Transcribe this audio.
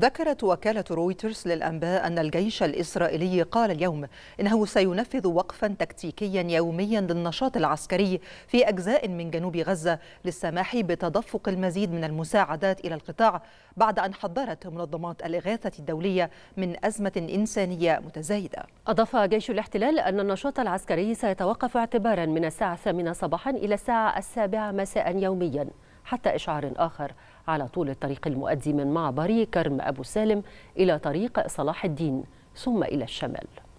ذكرت وكالة رويترز للأنباء أن الجيش الإسرائيلي قال اليوم إنه سينفذ وقفا تكتيكيا يوميا للنشاط العسكري في أجزاء من جنوب غزة للسماح بتدفق المزيد من المساعدات إلى القطاع بعد أن حذرت منظمات الإغاثة الدولية من أزمة إنسانية متزايدة أضاف جيش الاحتلال أن النشاط العسكري سيتوقف اعتبارا من الساعة الثامنة صباحا إلى الساعة السابعة مساء يوميا حتى إشعار آخر على طول الطريق المؤدي من معبر كرم أبو سالم إلى طريق صلاح الدين ثم إلى الشمال